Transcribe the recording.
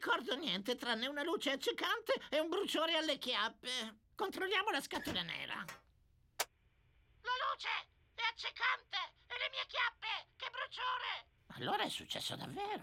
ricordo niente tranne una luce accecante e un bruciore alle chiappe. Controlliamo la scatola nera. La luce è accecante e le mie chiappe, che bruciore! Allora è successo davvero.